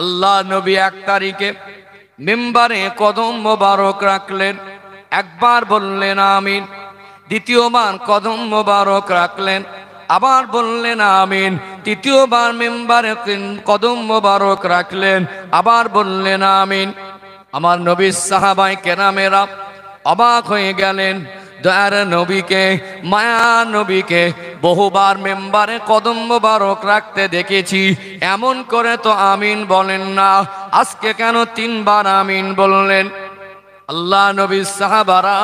আল্লাহ নবী এক তারিখে মেম্বারে কদম মোবারক রাখলেন একবার বললেন আমিন দ্বিতীয়বার কদম মোবারক রাখলেন আবার বললেন আমিন তৃতীয়বার মেম্বারে কদম মোবারক রাখলেন আবার বললেন আমিন আমার নবীর সাহাবাই কেনামেরা অবাক হয়ে গেলেন দয়ার নবীকে মায়া নবীকে বহুবার মেম্বারে কদম বারক রাখতে দেখেছি এমন করে তো আমিন বলেন না আজকে কেন তিনবার আমিন বললেন আল্লাহ নবী সাহাবারা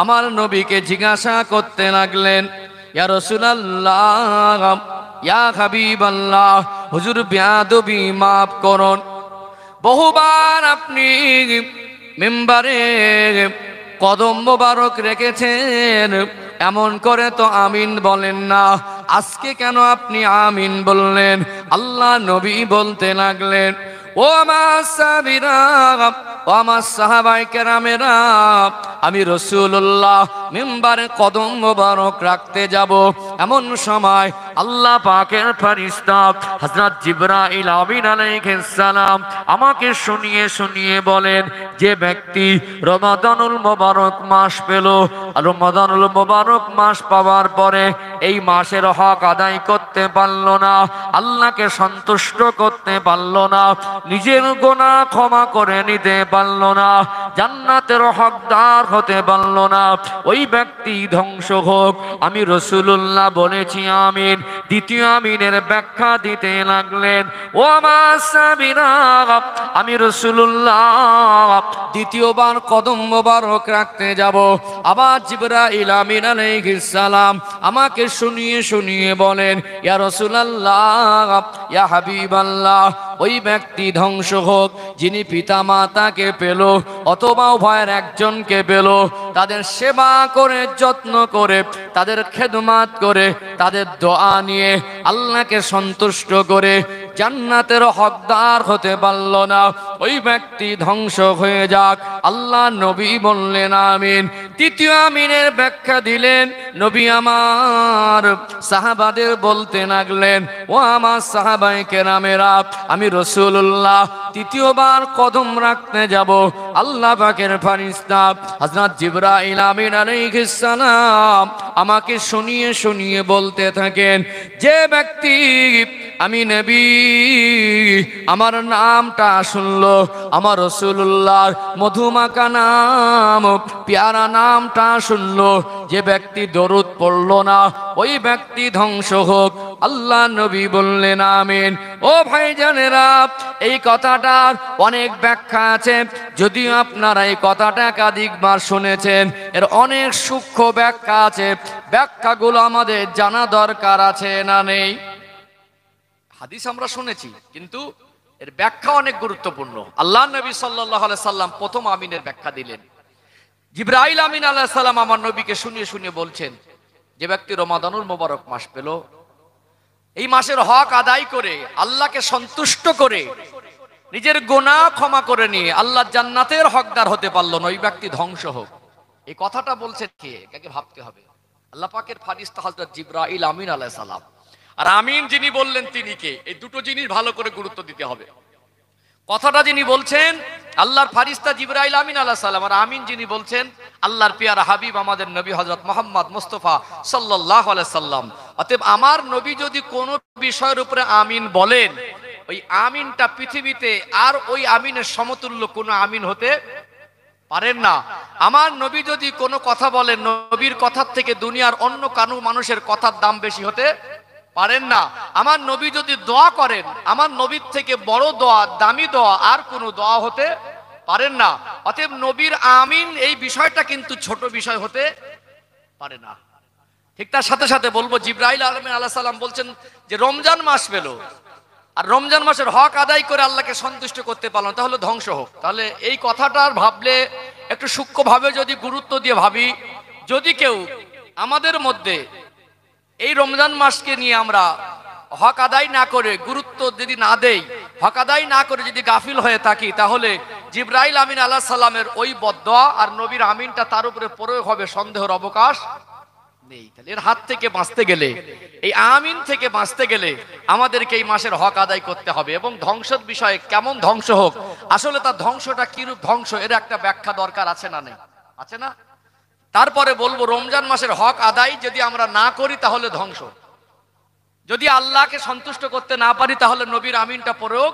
আমার নবীকে জিজ্ঞাসা করতে লাগলেন ইয়া রসুলাল্লাহ ইয়া হাবিব আল্লাহ হুজুর ব্যাদবি মাফ করুন বহুবার আপনি মেম্বারে কদম মোবারক রেখেছেন এমন করে তো আমিন বলেন না আজকে কেন আপনি আমিন বললেন আল্লাহ নবী বলতে লাগলেন ও মা সাবিরা ও আমার সাহাবাই কেরামেরা আমি রসুল্লাহ মেম্বারে কদম মোবারক রাখতে যাব এমন সময় আল্লাহ পাকের ফারিস্তা হজরত জিব্রাইল আবিন সালাম আমাকে শুনিয়ে শুনিয়ে বলেন যে ব্যক্তি রমাদানুল মোবারক মাস পেল রমাদানুল মোবারক মাস পাওয়ার পরে এই মাসের হক আদায় করতে পারল না আল্লাহকে সন্তুষ্ট করতে পারল না নিজের গোনা ক্ষমা করে নিতে পারল পারল না জান্নাতের হকদার হতে পারল না ওই ব্যক্তি ধ্বংস হোক আমি রসুল্লাহ বলেছি আমিন দ্বিতীয় আমিনের ব্যাখ্যা দিতে লাগলেন ও আমার আমি রসুল্লাহ দ্বিতীয়বার কদম মোবারক রাখতে যাব আবার জিবরা ইলামিন আলাইহিসালাম আমাকে শুনিয়ে শুনিয়ে বলেন ইয়া রসুল্লাহ ইয়া হাবিব আল্লাহ ওই ব্যক্তি ধ্বংস হোক যিনি পিতা মাতাকে পেল অথবা ভয়ের একজনকে পেল তাদের সেবা করে যত্ন করে তাদের খেদমাত করে তাদের দোয়া নিয়ে আল্লাহকে সন্তুষ্ট করে জান্নাতের হকদার হতে পারল না ওই ব্যক্তি ধ্বংস হয়ে যাক আল্লাহ নবী বললেন আমিন তৃতীয় আমিনের ব্যাখ্যা দিলেন নবী আমার সাহাবাদের বলতে লাগলেন ও আমার সাহাবাই কেরামেরা আমি রসুল্লাহ তৃতীয়বার কদম রাখতে যাব আল্লাহ পাকের ফারিস্তাব হাজনাত জিবরা ইলামিন আলাইহিসসালাম আমাকে শুনিয়ে শুনিয়ে বলতে থাকেন যে ব্যক্তি আমি নবী আমার নামটা শুনলো আমার রসুল্লাহ মধুমাকা নাম প্যারা নাম নামটা শুনলো যে ব্যক্তি দরুদ পড়ল না ওই ব্যক্তি ধ্বংস হোক আল্লাহ নবী বললেন আমিন ও ভাই জানেরা এই কথাটা অনেক ব্যাখ্যা আছে যদিও আপনারা এই কথাটা একাধিকবার শুনেছেন এর অনেক সূক্ষ্ম ব্যাখ্যা আছে ব্যাখ্যাগুলো আমাদের জানা দরকার আছে না নেই হাদিস আমরা শুনেছি কিন্তু এর ব্যাখ্যা অনেক গুরুত্বপূর্ণ আল্লাহ নবী সাল্লাহ সাল্লাম প্রথম আমিনের ব্যাখ্যা দিলেন জিব্রাইল আমিন আল্লাহ সালাম আমার নবীকে শুনিয়ে শুনিয়ে বলছেন যে ব্যক্তি রমাদানুর মোবারক মাস পেল এই মাসের হক আদায় করে আল্লাহকে সন্তুষ্ট করে নিজের গোনা ক্ষমা করে নিয়ে আল্লাহ জান্নাতের হকদার হতে পারল না ওই ব্যক্তি ধ্বংস হোক এই কথাটা বলছেন কে কাকে ভাবতে হবে আল্লাহ পাকের ফারিস্তা হজরত জিব্রাইল আমিন আল্লাহ সালাম আর আমিন যিনি বললেন তিনি কে এই দুটো জিনিস ভালো করে গুরুত্ব দিতে হবে কথাটা যিনি বলছেন আল্লাহর ফারিস্তা জিব্রাইল আমিন আল্লাহ সাল্লাম আর আমিন যিনি বলছেন আল্লাহর পিয়ার হাবিব আমাদের নবী হজরত মোহাম্মদ মুস্তফা সাল্লাহ সাল্লাম অতএব আমার নবী যদি কোনো বিষয়ের উপরে আমিন বলেন ওই আমিনটা পৃথিবীতে আর ওই আমিনের সমতুল্য কোনো আমিন হতে পারেন না আমার নবী যদি কোনো কথা বলেন নবীর কথার থেকে দুনিয়ার অন্য কানু মানুষের কথার দাম বেশি হতে পারেন না আমার নবী যদি দোয়া করেন আমার নবীর থেকে বড় দোয়া দামি দোয়া আর কোনো দোয়া হতে পারেন না অতএব নবীর আমিন এই বিষয়টা কিন্তু ছোট বিষয় হতে পারে না ঠিক তার সাথে সাথে বলবো জিব্রাহিল আলমিন আল্লাহ সাল্লাম বলছেন যে রমজান মাস পেল আর রমজান মাসের হক আদায় করে আল্লাহকে সন্তুষ্ট করতে পারলাম তাহলে ধ্বংস হোক তাহলে এই কথাটার ভাবলে একটু সূক্ষ্মভাবে যদি গুরুত্ব দিয়ে ভাবি যদি কেউ আমাদের মধ্যে এই রমজান মাসকে নিয়ে আমরা হক আদায় না করে গুরুত্ব যদি না দেই হক আদায় না করে যদি গাফিল হয়ে থাকি তাহলে জিব্রাইল আমিন আল্লাহ সাল্লামের ওই বদয়া আর নবীর আমিনটা তার উপরে প্রয়োগ হবে সন্দেহের অবকাশ নেই তাহলে এর হাত থেকে বাঁচতে গেলে এই আমিন থেকে বাঁচতে গেলে আমাদেরকে এই মাসের হক আদায় করতে হবে এবং ধ্বংসের বিষয়ে কেমন ধ্বংস হোক আসলে তার ধ্বংসটা কিরূপ ধ্বংস এর একটা ব্যাখ্যা দরকার আছে না নেই আছে না তারপরে বলবো রমজান মাসের হক আদায় যদি আমরা না করি তাহলে ধ্বংস যদি আল্লাহকে সন্তুষ্ট করতে না পারি তাহলে নবীর আমিনটা প্রয়োগ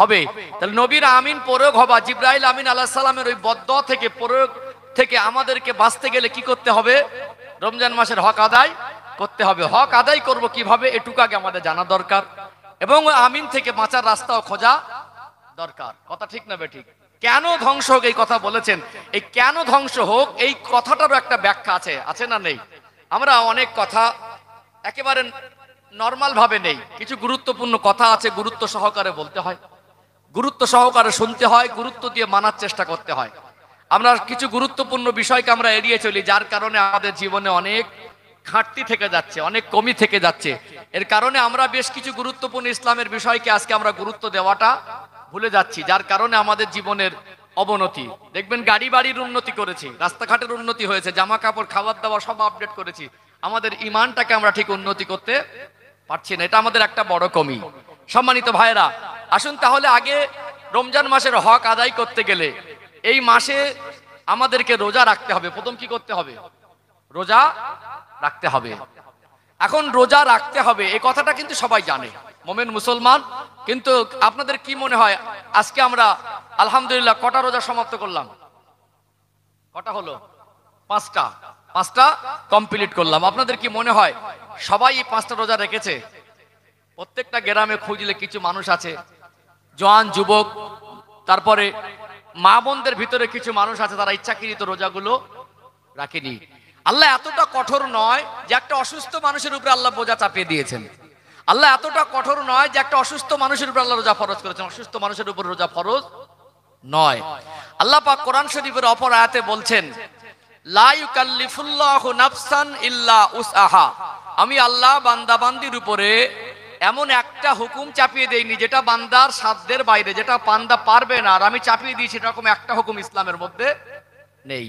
হবে তাহলে নবীর আমিন প্রয়োগ হবা জিব্রাহিল আমিন আল্লাহ সালামের ওই বদ্ধ থেকে প্রয়োগ থেকে আমাদেরকে বাঁচতে গেলে কি করতে হবে রমজান মাসের হক আদায় করতে হবে হক আদায় করব কিভাবে এটুকু আগে আমাদের জানা দরকার এবং আমিন থেকে বাঁচার রাস্তাও খোঁজা দরকার কথা ঠিক না বে ঠিক কেন ধ্বংস হোক এই কথা বলেছেন এই কেন ধ্বংস হোক এই কথাটারও একটা ব্যাখ্যা আছে আছে না নেই আমরা অনেক কথা একেবারে নর্মালভাবে নেই কিছু গুরুত্বপূর্ণ কথা আছে গুরুত্ব সহকারে বলতে হয় গুরুত্ব সহকারে শুনতে হয় গুরুত্ব দিয়ে মানার চেষ্টা করতে হয় আমরা কিছু গুরুত্বপূর্ণ বিষয়কে আমরা এড়িয়ে চলি যার কারণে আমাদের জীবনে অনেক ঘাটতি থেকে যাচ্ছে অনেক কমি থেকে যাচ্ছে এর কারণে আমরা বেশ কিছু গুরুত্বপূর্ণ ইসলামের বিষয়কে আজকে আমরা গুরুত্ব দেওয়াটা ভুলে যাচ্ছি যার কারণে আমাদের জীবনের অবনতি দেখবেন গাড়ি বাড়ির উন্নতি করেছি রাস্তাঘাটের উন্নতি হয়েছে জামা কাপড় খাবার দাবার সব আপডেট করেছি আমাদের ইমানটাকে আমরা ঠিক উন্নতি করতে পারছি না এটা আমাদের একটা বড় কমি সম্মানিত ভাইরা আসুন তাহলে আগে রমজান মাসের হক আদায় করতে গেলে এই মাসে আমাদেরকে রোজা রাখতে হবে প্রথম কি করতে হবে রোজা রাখতে হবে এখন রোজা রাখতে হবে এই কথাটা কিন্তু সবাই জানে মোমেন মুসলমান কিন্তু আপনাদের কি মনে হয় আজকে আমরা আলহামদুলিল্লাহ কটা রোজা সমাপ্ত করলাম কটা হলো পাঁচটা পাঁচটা কমপ্লিট করলাম আপনাদের কি মনে হয় সবাই এই পাঁচটা রোজা রেখেছে প্রত্যেকটা গ্রামে খুঁজলে কিছু মানুষ আছে জোয়ান যুবক তারপরে মা বোনদের ভিতরে কিছু মানুষ আছে তারা ইচ্ছাকৃত রোজাগুলো রাখেনি আল্লাহ এতটা কঠোর নয় যে একটা অসুস্থ মানুষের উপরে আল্লাহ বোঝা চাপিয়ে দিয়েছেন আল্লাহ এতটা কঠোর নয় যে একটা অসুস্থ মানুষের উপর আল্লাহ রোজা ফরজ করেছেন অসুস্থ মানুষের উপর রোজা ফরজ নয় আল্লাহ পাক কোরআন শরীফের অপর আয়াতে বলছেন নাফসান ইল্লা উসআহা আমি আল্লাহ বান্দাবান্দির উপরে এমন একটা হুকুম চাপিয়ে দেইনি যেটা বান্দার সাধ্যের বাইরে যেটা বান্দা পারবে না আর আমি চাপিয়ে দিয়েছি এরকম একটা হুকুম ইসলামের মধ্যে নেই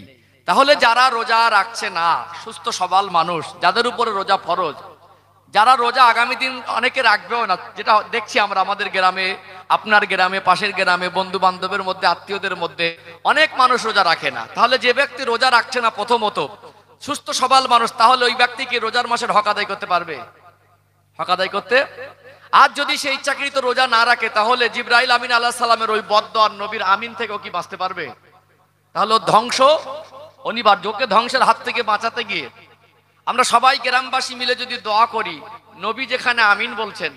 তাহলে যারা রোজা রাখছে না সুস্থ সবল মানুষ যাদের উপরে রোজা ফরজ যারা রোজা আগামী দিন অনেকে রাখবেও না যেটা দেখছি আমরা আমাদের গ্রামে আপনার গ্রামে পাশের গ্রামে বন্ধু বান্ধবের মধ্যে আত্মীয়দের মধ্যে অনেক মানুষ রোজা রাখে না তাহলে যে ব্যক্তি রোজা রাখছে না প্রথমত সুস্থ সবাল মানুষ তাহলে ওই ব্যক্তি কি রোজার মাসের হক আদায় করতে পারবে হক আদায় করতে আর যদি সেই ইচ্ছাকৃত রোজা না রাখে তাহলে জিব্রাইল আমিন আল্লাহ সালামের ওই বদ্দ আর নবীর আমিন থেকেও কি বাঁচতে পারবে তাহলে ধ্বংস অনিবার্য ওকে ধ্বংসের হাত থেকে বাঁচাতে গিয়ে আমরা সবাই গ্রামবাসী মিলে যদি দোয়া করি নবী যেখানে আমিন বলছেন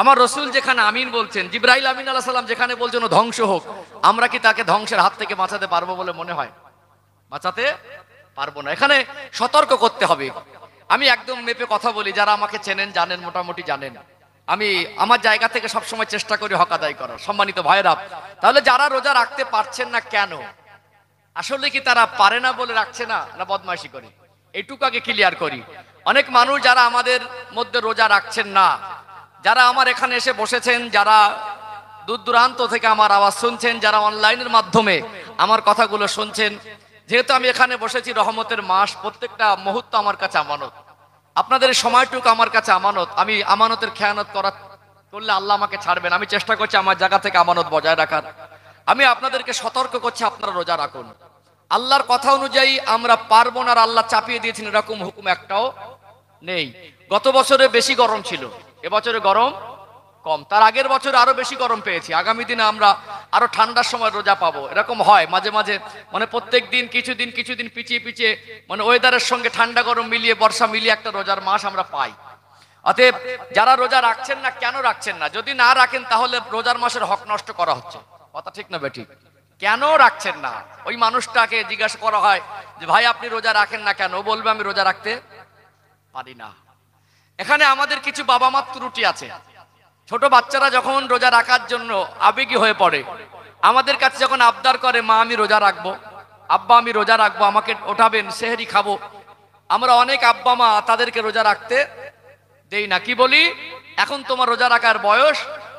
আমার রসুল যেখানে আমিন বলছেন জিব্রাহিল আমিন আল্লাহ সাল্লাম যেখানে বলছেন ধ্বংস হোক আমরা কি তাকে ধ্বংসের হাত থেকে বাঁচাতে পারবো বলে মনে হয় বাঁচাতে পারবো না এখানে সতর্ক করতে হবে আমি একদম মেপে কথা বলি যারা আমাকে চেনেন জানেন মোটামুটি জানেন আমি আমার জায়গা থেকে সবসময় চেষ্টা করি হক আদায় করার সম্মানিত ভাইরা তাহলে যারা রোজা রাখতে পারছেন না কেন আসলে কি তারা পারে না বলে রাখছে না না বদমাইশি করে এটুকু আগে ক্লিয়ার করি অনেক মানুষ যারা আমাদের মধ্যে রোজা রাখছেন না যারা আমার এখানে এসে বসেছেন যারা দূর দূরান্ত থেকে আমার আওয়াজ শুনছেন যারা অনলাইনের মাধ্যমে আমার কথাগুলো শুনছেন যেহেতু আমি এখানে বসেছি রহমতের মাস প্রত্যেকটা মুহূর্ত আমার কাছে আমানত আপনাদের সময়টুকু আমার কাছে আমানত আমি আমানতের খেয়ানত করা করলে আল্লাহ আমাকে ছাড়বেন আমি চেষ্টা করছি আমার জায়গা থেকে আমানত বজায় রাখার আমি আপনাদেরকে সতর্ক করছি আপনারা রোজা রাখুন আল্লাহর কথা অনুযায়ী আমরা পারবো না আর আল্লাহ চাপিয়ে দিয়েছেন এরকম হুকুম একটাও নেই গত বছরে বেশি গরম ছিল এবছরে গরম কম তার আগের বছর আরো বেশি গরম পেয়েছি আগামী দিনে আমরা আরো ঠান্ডার সময় রোজা পাবো এরকম হয় মাঝে মাঝে মানে প্রত্যেক দিন কিছুদিন কিছুদিন পিছিয়ে পিছিয়ে মানে ওয়েদারের সঙ্গে ঠান্ডা গরম মিলিয়ে বর্ষা মিলিয়ে একটা রোজার মাস আমরা পাই অতএব যারা রোজা রাখছেন না কেন রাখছেন না যদি না রাখেন তাহলে রোজার মাসের হক নষ্ট করা হচ্ছে কথা ঠিক না বেঠিক কেন রাখছেন না ওই মানুষটাকে জিজ্ঞাসা করা হয় যে ভাই আপনি রোজা রাখেন না কেন বলবে আমি রোজা রাখতে পারি না এখানে আমাদের কিছু বাবা মার ত্রুটি আছে ছোট বাচ্চারা যখন রোজা রাখার জন্য আবেগী হয়ে পড়ে আমাদের কাছে যখন আবদার করে মা আমি রোজা রাখবো আব্বা আমি রোজা রাখবো আমাকে ওঠাবেন সেহেরি খাবো আমরা অনেক আব্বা মা তাদেরকে রোজা রাখতে দেই না কি বলি এখন তোমার রোজা রাখার বয়স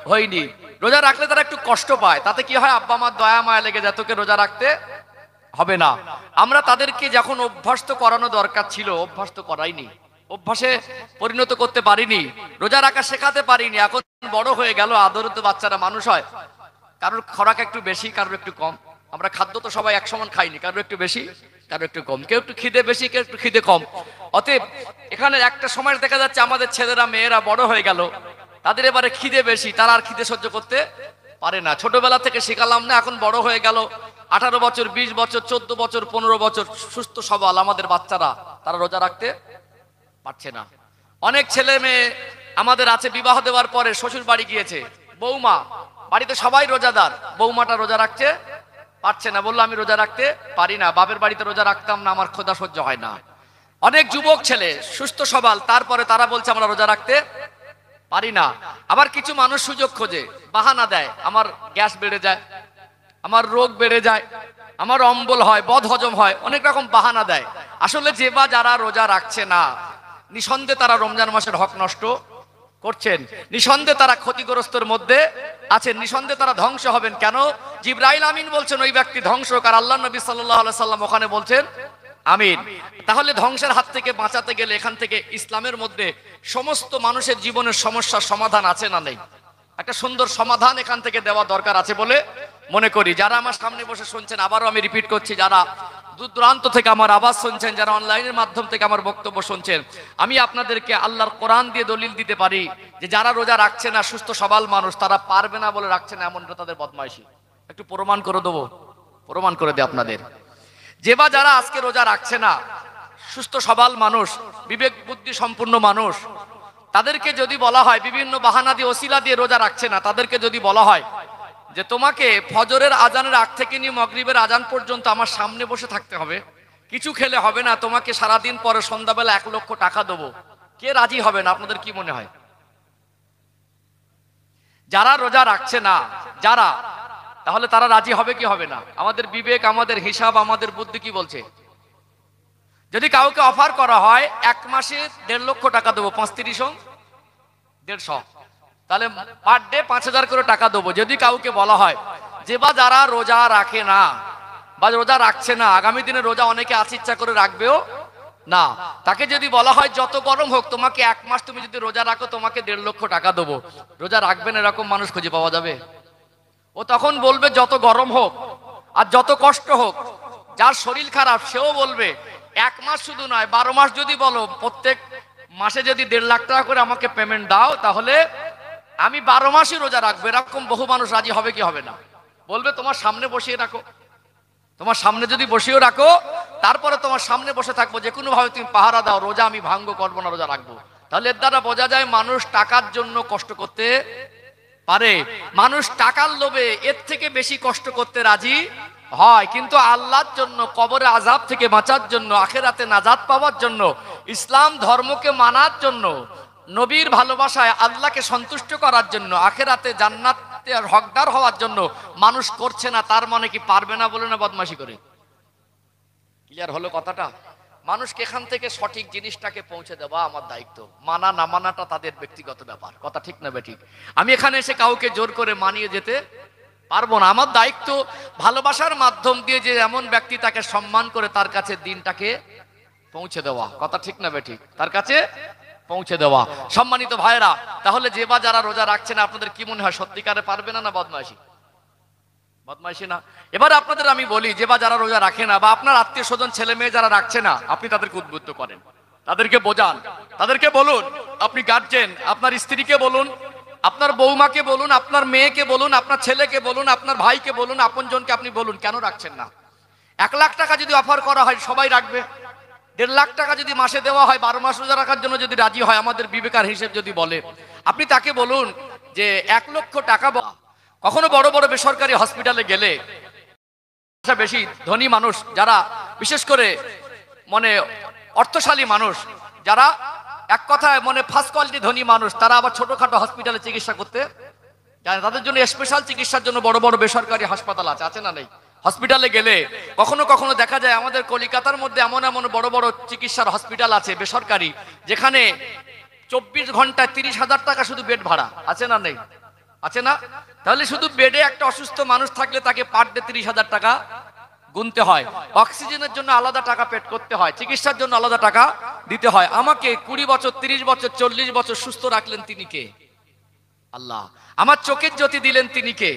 হয়নি রোজা রাখলে তারা একটু কষ্ট পায় তাতে কি হয় আব্বা মার দয়া মায়া লেগে যায় তোকে রোজা রাখতে হবে না আমরা তাদেরকে যখন অভ্যস্ত করানো দরকার ছিল অভ্যস্ত করাইনি অভ্যাসে পরিণত করতে পারিনি রোজা রাখা শেখাতে পারিনি এখন বড় হয়ে গেল আদরে তো বাচ্চারা মানুষ হয় কারোর খোরাক একটু বেশি কারোর একটু কম আমরা খাদ্য তো সবাই এক সমান খাইনি কারোর একটু বেশি কারোর একটু কম কেউ একটু খিদে বেশি কেউ একটু খিদে কম অতএব এখানে একটা সময় দেখা যাচ্ছে আমাদের ছেলেরা মেয়েরা বড় হয়ে গেল তাদের এবারে খিদে বেশি তারা আর খিদে সহ্য করতে পারে না ছোটবেলা থেকে শেখালাম না এখন বড় হয়ে গেল আঠারো বছর ২০ বছর ১৪ বছর পনেরো বছর সুস্থ সবল আমাদের বাচ্চারা তারা রোজা রাখতে পারছে না অনেক ছেলে মেয়ে আমাদের আছে বিবাহ দেওয়ার পরে শ্বশুর বাড়ি গিয়েছে বৌমা বাড়িতে সবাই রোজাদার বৌমাটা রোজা রাখছে পারছে না বললো আমি রোজা রাখতে পারি না বাপের বাড়িতে রোজা রাখতাম না আমার খোদা সহ্য হয় না অনেক যুবক ছেলে সুস্থ সবাল তারপরে তারা বলছে আমরা রোজা রাখতে পারি না আবার কিছু মানুষ সুযোগ খোঁজে বাহানা দেয় আমার গ্যাস বেড়ে যায় আমার রোগ বেড়ে যায় আমার অম্বল হয় বধ হজম হয় অনেক রকম বাহানা দেয় আসলে যে বা যারা রোজা রাখছে না নিঃসন্দেহে তারা রমজান মাসের হক নষ্ট করছেন নিঃসন্দেহে তারা ক্ষতিগ্রস্তর মধ্যে আছেন নিঃসন্দেহে তারা ধ্বংস হবেন কেন জিব্রাইল আমিন বলছেন ওই ব্যক্তি ধ্বংস কার আল্লাহ নবী সাল্লাহ সাল্লাম ওখানে বলছেন আমিন তাহলে ধ্বংসের হাত থেকে বাঁচাতে গেলে এখান থেকে ইসলামের মধ্যে সমস্ত মানুষের জীবনের সমস্যার সমাধান আছে না নেই একটা সুন্দর সমাধান এখান থেকে দেওয়া দরকার আছে বলে মনে করি যারা আমার সামনে বসে শুনছেন আবারও আমি রিপিট করছি যারা দূর দূরান্ত থেকে আমার আওয়াজ শুনছেন যারা অনলাইনের মাধ্যম থেকে আমার বক্তব্য শুনছেন আমি আপনাদেরকে আল্লাহর কোরআন দিয়ে দলিল দিতে পারি যে যারা রোজা রাখছে না সুস্থ সবাল মানুষ তারা পারবে না বলে রাখছে না এমনটা তাদের বদমাইশি একটু প্রমাণ করে দেবো প্রমাণ করে দেয় আপনাদের যে বা যারা আজকে রোজা রাখছে না সুস্থ সবাল মানুষ বিবেক বুদ্ধি সম্পূর্ণ মানুষ তাদেরকে যদি বলা হয় বিভিন্ন বাহানা দিয়ে ওসিলা দিয়ে রোজা রাখছে না তাদেরকে যদি বলা হয় যে তোমাকে ফজরের আজানের আগ থেকে নিয়ে মগরিবের আজান পর্যন্ত আমার সামনে বসে থাকতে হবে কিছু খেলে হবে না তোমাকে সারাদিন পরে সন্ধ্যাবেলা এক লক্ষ টাকা দেবো কে রাজি হবে না আপনাদের কি মনে হয় যারা রোজা রাখছে না যারা তাহলে তারা রাজি হবে কি হবে না আমাদের বিবেক আমাদের হিসাব আমাদের বুদ্ধি কি বলছে যদি কাউকে অফার করা হয় এক মাসে দেড় লক্ষ টাকা দেবো পাঁচ তিরিশ দেড়শো তাহলে পার ডে পাঁচ হাজার করে টাকা দেবো যদি কাউকে বলা হয় যে বা যারা রোজা রাখে না বা রোজা রাখছে না আগামী দিনে রোজা অনেকে আছে ইচ্ছা করে রাখবেও না তাকে যদি বলা হয় যত গরম হোক তোমাকে এক মাস তুমি যদি রোজা রাখো তোমাকে দেড় লক্ষ টাকা দেবো রোজা রাখবেন এরকম মানুষ খুঁজে পাওয়া যাবে ও তখন বলবে যত গরম হোক আর যত কষ্ট হোক যার শরীর খারাপ সেও বলবে এক মাস শুধু নয় বারো মাস যদি বলো প্রত্যেক মাসে যদি দেড় লাখ টাকা করে আমাকে পেমেন্ট দাও তাহলে আমি বারো মাসই রোজা রাখবো এরকম বহু মানুষ রাজি হবে কি হবে না বলবে তোমার সামনে বসিয়ে রাখো তোমার সামনে যদি বসিয়েও রাখো তারপরে তোমার সামনে বসে থাকবো যে কোনোভাবে তুমি পাহারা দাও রোজা আমি ভাঙ্গ করবো না রোজা রাখবো তাহলে এর দ্বারা বোঝা যায় মানুষ টাকার জন্য কষ্ট করতে পারে মানুষ টাকার লোভে এর থেকে বেশি কষ্ট করতে রাজি হয় কিন্তু আল্লাহর জন্য কবরে আজাব থেকে বাঁচার জন্য আখেরাতে নাজাদ পাওয়ার জন্য ইসলাম ধর্মকে মানার জন্য নবীর ভালোবাসায় আল্লাহকে সন্তুষ্ট করার জন্য আখেরাতে জান্নাতে হকদার হওয়ার জন্য মানুষ করছে না তার মানে কি পারবে না বলে না বদমাসি করে ক্লিয়ার হলো কথাটা মানুষকে এখান থেকে সঠিক জিনিসটাকে পৌঁছে দেওয়া আমার দায়িত্ব মানা না মানাটা তাদের ব্যক্তিগত ব্যাপার কথা ঠিক না ঠিক আমি এখানে এসে কাউকে জোর করে মানিয়ে যেতে পারবো না আমার দায়িত্ব ভালোবাসার মাধ্যম দিয়ে যে এমন ব্যক্তি তাকে সম্মান করে তার কাছে দিনটাকে পৌঁছে দেওয়া কথা ঠিক না ঠিক তার কাছে পৌঁছে দেওয়া সম্মানিত ভাইরা তাহলে যে বা যারা রোজা রাখছেন আপনাদের কি মনে হয় সত্যিকারে পারবে না না বদমাইশি বদমাইশি না এবার আপনাদের আমি বলি যে বা যারা রোজা রাখে না বা আপনার আত্মীয় স্বজন ছেলে মেয়ে যারা রাখছে না আপনি তাদেরকে উদ্বুদ্ধ করেন তাদেরকে বোঝান তাদেরকে বলুন আপনি গার্জেন আপনার স্ত্রীকে বলুন আপনার বৌমাকে বলুন আপনার মেয়েকে বলুন আপনার ছেলেকে বলুন আপনার ভাইকে বলুন আপনজনকে আপনি বলুন কেন রাখছেন না এক লাখ টাকা যদি অফার করা হয় সবাই রাখবে দেড় লাখ টাকা যদি মাসে দেওয়া হয় বারো মাস রোজা রাখার জন্য যদি রাজি হয় আমাদের বিবেকার হিসেব যদি বলে আপনি তাকে বলুন যে এক লক্ষ টাকা কখনো বড় বড় বেসরকারি হসপিটালে গেলে বেশি ধনী মানুষ যারা বিশেষ করে মানে অর্থশালী মানুষ যারা এক কথায় মানে ফার্স্ট কোয়ালিটি ধনী মানুষ তারা আবার ছোটোখাটো হসপিটালে চিকিৎসা করতে যায় তাদের জন্য স্পেশাল চিকিৎসার জন্য বড় বড় বেসরকারি হাসপাতাল আছে আছে না নেই হসপিটালে গেলে কখনো কখনো দেখা যায় আমাদের কলিকাতার মধ্যে এমন এমন বড় বড় চিকিৎসার হসপিটাল আছে বেসরকারি যেখানে চব্বিশ ঘন্টায় তিরিশ হাজার টাকা শুধু বেড ভাড়া আছে না নেই আছে না তাহলে শুধু বেডে একটা অসুস্থ মানুষ থাকলে তাকে পার ডে তিরিশ হাজার টাকা গুনতে হয় অক্সিজেনের জন্য আলাদা টাকা পেট করতে হয় চিকিৎসার জন্য আলাদা টাকা দিতে হয় আমাকে কুড়ি বছর ৩০ বছর চল্লিশ বছর সুস্থ রাখলেন তিনি কে আল্লাহ আমার চোখের জ্যোতি দিলেন তিনি কে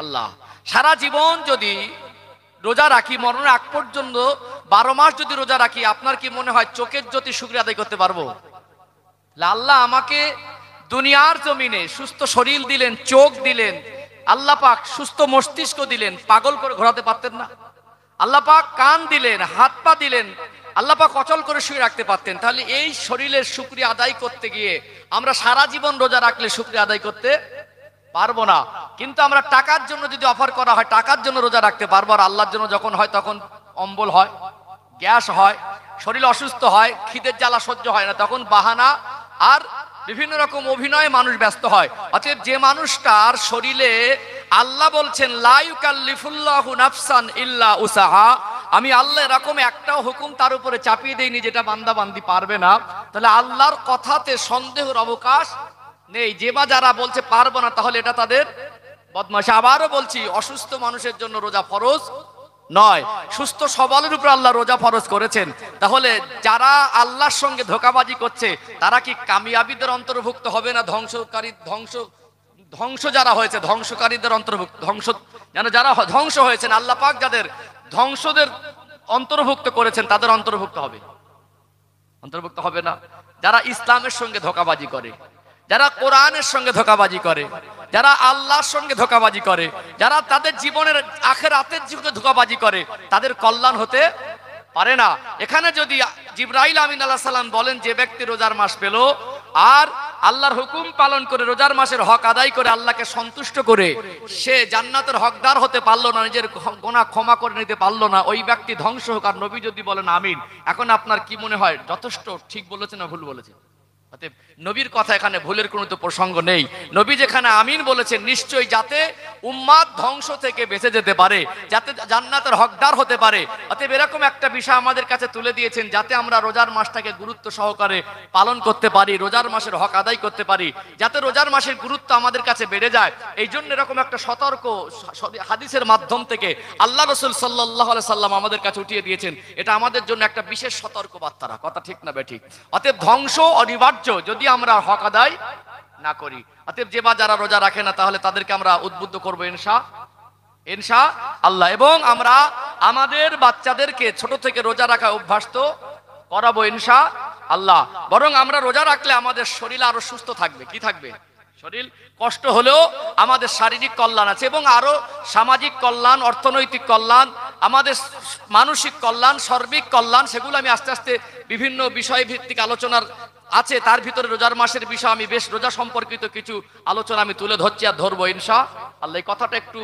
আল্লাহ সারা জীবন যদি রোজা রাখি মরণের আগ পর্যন্ত বারো মাস যদি রোজা রাখি আপনার কি মনে হয় চোখের জ্যোতি শুক্রিয়া আদায় করতে পারবো আল্লাহ আমাকে দুনিয়ার জমিনে সুস্থ শরীর দিলেন চোখ দিলেন আল্লাহ পাক সুস্থ মস্তিষ্ক দিলেন পাগল করে ঘোরাতে পারতেন না আল্লাহ পাক কান দিলেন হাত পা দিলেন আল্লাহ পাক অচল করে শুয়ে রাখতে পারতেন তাহলে এই শরীরের শুক্রিয়া আদায় করতে গিয়ে আমরা সারা জীবন রোজা রাখলে শুক্রিয়া আদায় করতে পারবো না কিন্তু আমরা টাকার জন্য যদি অফার করা হয় টাকার জন্য রোজা রাখতে পারবো আর আল্লাহর জন্য যখন হয় তখন অম্বল হয় গ্যাস হয় শরীর অসুস্থ হয় খিদের জ্বালা সহ্য হয় না তখন বাহানা আর বিভিন্ন রকম অভিনয়ে মানুষ ব্যস্ত হয় অতএব যে মানুষটার শরীরে আল্লাহ বলছেন লাইকাল্লিফুল্লাহু নাফসান ইল্লা উসাহা আমি আল্লাহ এরকম একটাও হুকুম তার উপরে চাপিয়ে দেইনি যেটা বান্দা বান্দি পারবে না তাহলে আল্লাহর কথাতে সন্দেহের অবকাশ নেই যে বা যারা বলছে পারবো না তাহলে এটা তাদের বদমাশ আবারও বলছি অসুস্থ মানুষের জন্য রোজা ফরজ নয় সুস্থ সবালের উপর আল্লাহ রোজা ফরজ করেছেন তাহলে যারা আল্লাহর সঙ্গে ধোকাবাজি করছে তারা কি কামিয়াবিদের অন্তর্ভুক্ত হবে না ধ্বংসকারী ধ্বংস ধ্বংস যারা হয়েছে ধ্বংসকারীদের অন্তর্ভুক্ত ধ্বংস যেন যারা ধ্বংস হয়েছেন আল্লাহ পাক যাদের ধ্বংসদের অন্তর্ভুক্ত করেছেন তাদের অন্তর্ভুক্ত হবে অন্তর্ভুক্ত হবে না যারা ইসলামের সঙ্গে ধোকাবাজি করে যারা কোরআনের সঙ্গে ধোকাবাজি করে যারা আল্লাহর সঙ্গে ধোকাবাজি করে যারা তাদের জীবনের আখের আতের জীবনে ধোকাবাজি করে তাদের কল্যাণ হতে পারে না এখানে যদি জিব্রাইল আমিন আল্লাহ সাল্লাম বলেন যে ব্যক্তি রোজার মাস পেল আর আল্লাহর হুকুম পালন করে রোজার মাসের হক আদায় করে আল্লাহকে সন্তুষ্ট করে সে জান্নাতের হকদার হতে পারলো না নিজের গোনা ক্ষমা করে নিতে পারলো না ওই ব্যক্তি ধ্বংস হোক আর নবী যদি বলেন আমিন এখন আপনার কি মনে হয় যথেষ্ট ঠিক বলেছে না ভুল বলেছে নবীর কথা এখানে ভুলের কোনো তো প্রসঙ্গ নেই নবী যেখানে আমিন বলেছেন নিশ্চয়ই যাতে উম্মাদ ধ্বংস থেকে বেঁচে যেতে পারে যাতে জান্নাতের হকদার হতে পারে অতএব এরকম একটা বিষয় আমাদের কাছে তুলে দিয়েছেন যাতে আমরা রোজার মাসটাকে গুরুত্ব সহকারে পালন করতে পারি রোজার মাসের হক আদায় করতে পারি যাতে রোজার মাসের গুরুত্ব আমাদের কাছে বেড়ে যায় এই জন্য এরকম একটা সতর্ক হাদিসের মাধ্যম থেকে আল্লাহ রসুল সাল্লাহ সাল্লাম আমাদের কাছে উঠিয়ে দিয়েছেন এটা আমাদের জন্য একটা বিশেষ সতর্ক বার্তারা কথা ঠিক না বে ঠিক অতএব ধ্বংস অনিবার্য বাহ্য যদি আমরা হক আদায় না করি অতএব যে বা যারা রোজা রাখে না তাহলে তাদেরকে আমরা উদ্বুদ্ধ করবো ইনশা ইনশা আল্লাহ এবং আমরা আমাদের বাচ্চাদেরকে ছোট থেকে রোজা রাখা অভ্যাস তো করাবো ইনশা আল্লাহ বরং আমরা রোজা রাখলে আমাদের শরীর আরো সুস্থ থাকবে কি থাকবে শরীর কষ্ট হলেও আমাদের শারীরিক কল্যাণ আছে এবং আরো সামাজিক কল্যাণ অর্থনৈতিক কল্যাণ আমাদের মানসিক কল্যাণ সার্বিক কল্যাণ সেগুলো আমি আস্তে আস্তে বিভিন্ন বিষয় ভিত্তিক আলোচনার আছে তার ভিতরে রোজার মাসের বিষয় আমি বেশ রোজা সম্পর্কিত কিছু আলোচনা আমি তুলে ধরছি আর ধরবো ইনশা আল্লাহ এই কথাটা একটু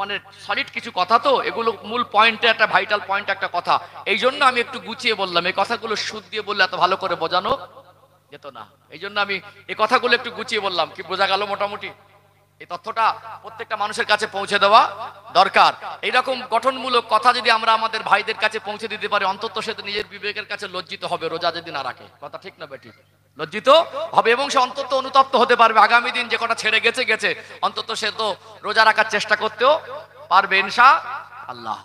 মানে সলিড কিছু কথা তো এগুলো মূল পয়েন্টে একটা ভাইটাল পয়েন্ট একটা কথা এই জন্য আমি একটু গুছিয়ে বললাম এই কথাগুলো সুদ দিয়ে বললে এত ভালো করে বোঝানো যেত না এই জন্য আমি এই কথাগুলো একটু গুছিয়ে বললাম কি বোঝা গেল মোটামুটি এই তথ্যটা প্রত্যেকটা মানুষের কাছে পৌঁছে দেওয়া দরকার এইরকম গঠনমূলক কথা যদি আমরা আমাদের ভাইদের কাছে পৌঁছে দিতে পারি অন্তত সে নিজের বিবেকের কাছে লজ্জিত হবে রোজা যদি না রাখে কথা ঠিক না বেটি লজ্জিত হবে এবং সে অন্তত অনুতপ্ত হতে পারবে আগামী দিন যে কটা ছেড়ে গেছে গেছে অন্তত সে তো রোজা রাখার চেষ্টা করতেও পারবে ইনশা আল্লাহ